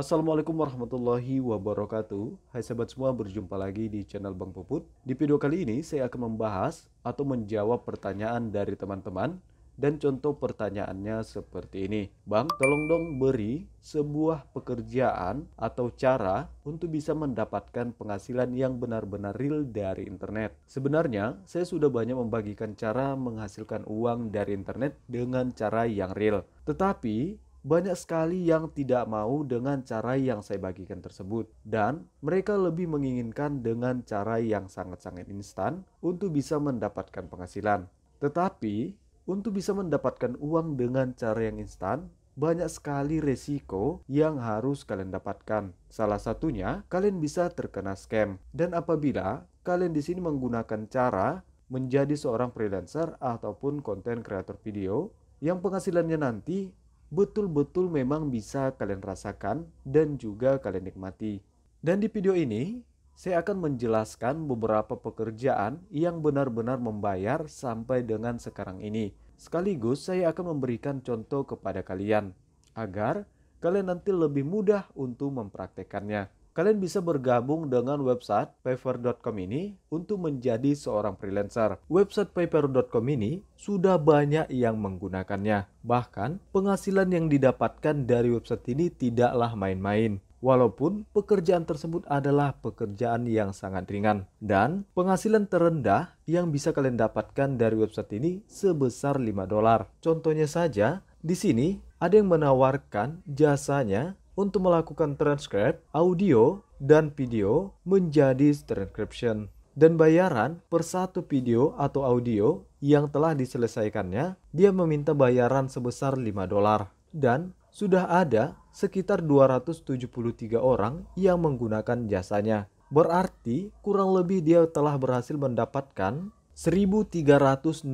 Assalamualaikum warahmatullahi wabarakatuh Hai sahabat semua berjumpa lagi di channel Bang Puput Di video kali ini saya akan membahas atau menjawab pertanyaan dari teman-teman Dan contoh pertanyaannya seperti ini Bang tolong dong beri sebuah pekerjaan atau cara untuk bisa mendapatkan penghasilan yang benar-benar real dari internet Sebenarnya saya sudah banyak membagikan cara menghasilkan uang dari internet dengan cara yang real Tetapi banyak sekali yang tidak mau dengan cara yang saya bagikan tersebut, dan mereka lebih menginginkan dengan cara yang sangat-sangat instan untuk bisa mendapatkan penghasilan. Tetapi, untuk bisa mendapatkan uang dengan cara yang instan, banyak sekali resiko yang harus kalian dapatkan. Salah satunya, kalian bisa terkena scam. Dan apabila kalian di sini menggunakan cara menjadi seorang freelancer ataupun konten kreator video yang penghasilannya nanti betul-betul memang bisa kalian rasakan dan juga kalian nikmati. Dan di video ini, saya akan menjelaskan beberapa pekerjaan yang benar-benar membayar sampai dengan sekarang ini. Sekaligus saya akan memberikan contoh kepada kalian agar kalian nanti lebih mudah untuk mempraktekannya. Kalian bisa bergabung dengan website paper.com ini untuk menjadi seorang freelancer. Website paper.com ini sudah banyak yang menggunakannya. Bahkan penghasilan yang didapatkan dari website ini tidaklah main-main. Walaupun pekerjaan tersebut adalah pekerjaan yang sangat ringan dan penghasilan terendah yang bisa kalian dapatkan dari website ini sebesar 5 dolar. Contohnya saja, di sini ada yang menawarkan jasanya untuk melakukan transkrip audio dan video menjadi transcription dan bayaran per satu video atau audio yang telah diselesaikannya, dia meminta bayaran sebesar 5 dolar. Dan sudah ada sekitar 273 orang yang menggunakan jasanya. Berarti kurang lebih dia telah berhasil mendapatkan 1365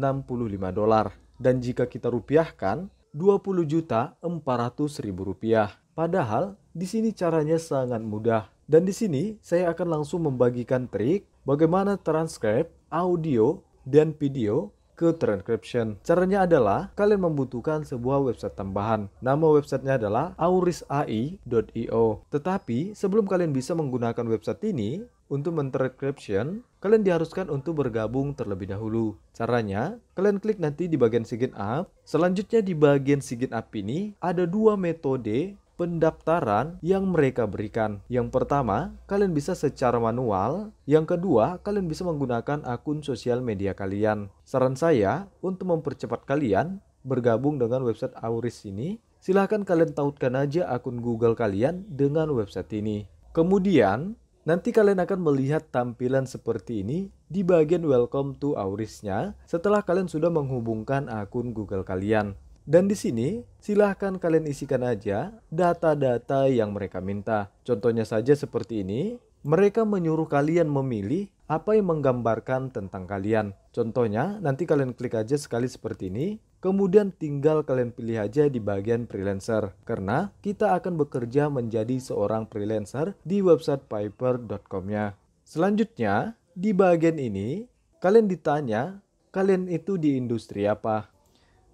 dolar. Dan jika kita rupiahkan, 20 juta 400 ribu rupiah. Padahal di sini caranya sangat mudah. Dan di sini saya akan langsung membagikan trik bagaimana transcribe audio dan video ke transcription. Caranya adalah kalian membutuhkan sebuah website tambahan. nama websitenya adalah aurisai.io. Tetapi sebelum kalian bisa menggunakan website ini untuk mentranscription, kalian diharuskan untuk bergabung terlebih dahulu. Caranya, kalian klik nanti di bagian sign up. Selanjutnya di bagian sign up ini ada dua metode pendaftaran yang mereka berikan. Yang pertama, kalian bisa secara manual. Yang kedua, kalian bisa menggunakan akun sosial media kalian. Saran saya untuk mempercepat kalian bergabung dengan website Auris ini, silahkan kalian tautkan aja akun Google kalian dengan website ini. Kemudian, Nanti kalian akan melihat tampilan seperti ini di bagian welcome to Auris-nya setelah kalian sudah menghubungkan akun Google kalian. Dan di sini silahkan kalian isikan aja data-data yang mereka minta. Contohnya saja seperti ini, mereka menyuruh kalian memilih apa yang menggambarkan tentang kalian. Contohnya, nanti kalian klik aja sekali seperti ini, kemudian tinggal kalian pilih aja di bagian freelancer. Karena kita akan bekerja menjadi seorang freelancer di website piper.com-nya. Selanjutnya, di bagian ini, kalian ditanya, kalian itu di industri apa?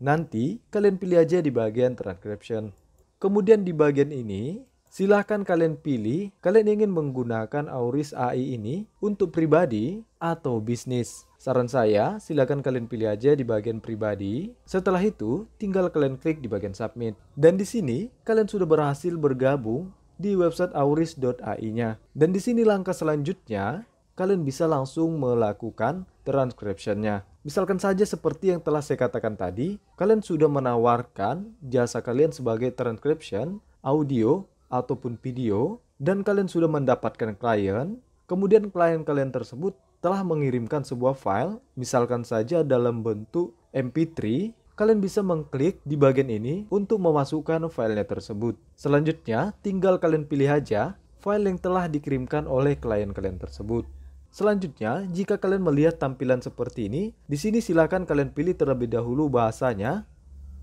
Nanti kalian pilih aja di bagian transcription. Kemudian di bagian ini, silahkan kalian pilih kalian ingin menggunakan Auris AI ini untuk pribadi atau bisnis. Saran saya, silahkan kalian pilih aja di bagian pribadi. Setelah itu, tinggal kalian klik di bagian submit. Dan di sini, kalian sudah berhasil bergabung di website auris.ai-nya. Dan di sini langkah selanjutnya, kalian bisa langsung melakukan transcriptionnya. Misalkan saja seperti yang telah saya katakan tadi, kalian sudah menawarkan jasa kalian sebagai transcription, audio, ataupun video, dan kalian sudah mendapatkan klien, kemudian klien kalian tersebut telah mengirimkan sebuah file, misalkan saja dalam bentuk MP3, kalian bisa mengklik di bagian ini untuk memasukkan filenya tersebut. Selanjutnya, tinggal kalian pilih aja file yang telah dikirimkan oleh klien kalian tersebut. Selanjutnya, jika kalian melihat tampilan seperti ini, di sini silakan kalian pilih terlebih dahulu bahasanya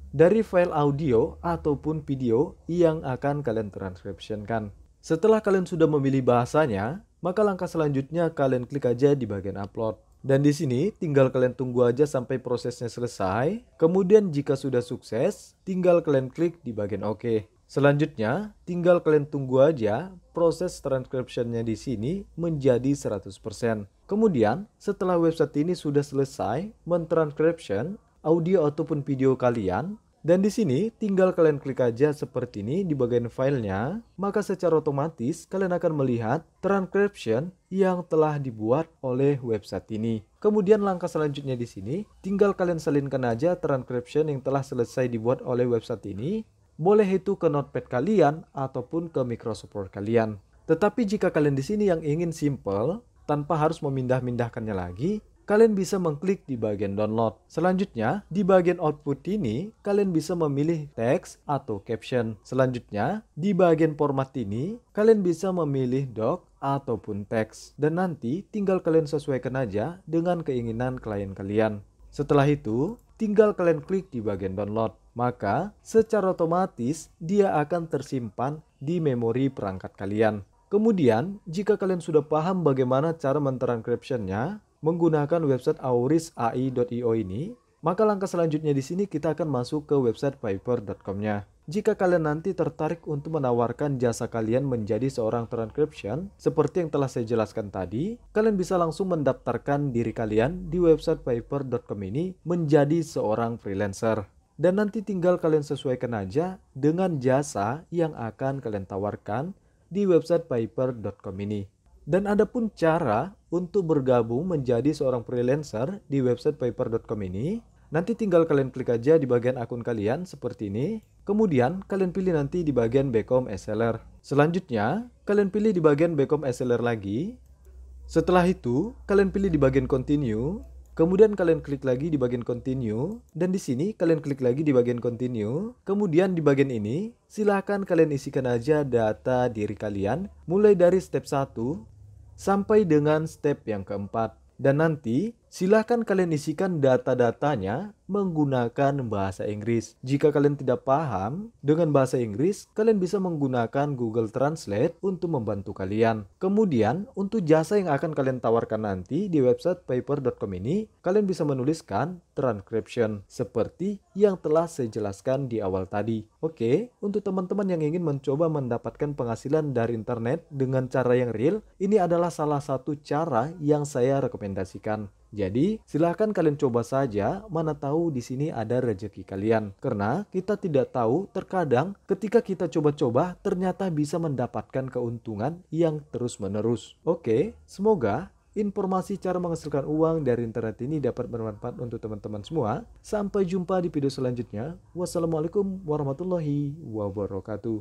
dari file audio ataupun video yang akan kalian transcriptionkan. Setelah kalian sudah memilih bahasanya, maka langkah selanjutnya kalian klik aja di bagian upload. Dan di sini tinggal kalian tunggu aja sampai prosesnya selesai. Kemudian jika sudah sukses, tinggal kalian klik di bagian OK. Selanjutnya, tinggal kalian tunggu aja proses transcriptionnya di sini menjadi 100%. Kemudian, setelah website ini sudah selesai mentranscription audio ataupun video kalian, dan di sini tinggal kalian klik aja seperti ini di bagian filenya, maka secara otomatis kalian akan melihat transcription yang telah dibuat oleh website ini. Kemudian langkah selanjutnya di sini, tinggal kalian salinkan aja transcription yang telah selesai dibuat oleh website ini boleh itu ke notepad kalian ataupun ke Microsoft Word kalian. Tetapi jika kalian di sini yang ingin simple, tanpa harus memindah-mindahkannya lagi, kalian bisa mengklik di bagian download. Selanjutnya, di bagian output ini, kalian bisa memilih teks atau caption. Selanjutnya, di bagian format ini, kalian bisa memilih doc ataupun teks. Dan nanti tinggal kalian sesuaikan aja dengan keinginan klien kalian. Setelah itu, tinggal kalian klik di bagian download maka secara otomatis dia akan tersimpan di memori perangkat kalian. Kemudian, jika kalian sudah paham bagaimana cara mentranscriptionnya menggunakan website aurisai.io ini, maka langkah selanjutnya di sini kita akan masuk ke website vipercom nya Jika kalian nanti tertarik untuk menawarkan jasa kalian menjadi seorang transcription, seperti yang telah saya jelaskan tadi, kalian bisa langsung mendaftarkan diri kalian di website piper.com ini menjadi seorang freelancer dan nanti tinggal kalian sesuaikan aja dengan jasa yang akan kalian tawarkan di website piper.com ini. Dan ada pun cara untuk bergabung menjadi seorang freelancer di website piper.com ini. Nanti tinggal kalian klik aja di bagian akun kalian seperti ini. Kemudian kalian pilih nanti di bagian Become SLR. Selanjutnya, kalian pilih di bagian Become SLR lagi. Setelah itu, kalian pilih di bagian Continue Kemudian kalian klik lagi di bagian continue dan di sini kalian klik lagi di bagian continue. Kemudian di bagian ini silahkan kalian isikan aja data diri kalian mulai dari step 1 sampai dengan step yang keempat. Dan nanti Silahkan kalian isikan data-datanya menggunakan bahasa Inggris. Jika kalian tidak paham dengan bahasa Inggris, kalian bisa menggunakan Google Translate untuk membantu kalian. Kemudian, untuk jasa yang akan kalian tawarkan nanti di website paper.com ini, kalian bisa menuliskan transcription seperti yang telah saya jelaskan di awal tadi. Oke, untuk teman-teman yang ingin mencoba mendapatkan penghasilan dari internet dengan cara yang real, ini adalah salah satu cara yang saya rekomendasikan. Jadi, silahkan kalian coba saja, mana tahu di sini ada rezeki kalian. Karena kita tidak tahu, terkadang ketika kita coba-coba, ternyata bisa mendapatkan keuntungan yang terus-menerus. Oke, semoga informasi cara menghasilkan uang dari internet ini dapat bermanfaat untuk teman-teman semua. Sampai jumpa di video selanjutnya. Wassalamualaikum warahmatullahi wabarakatuh.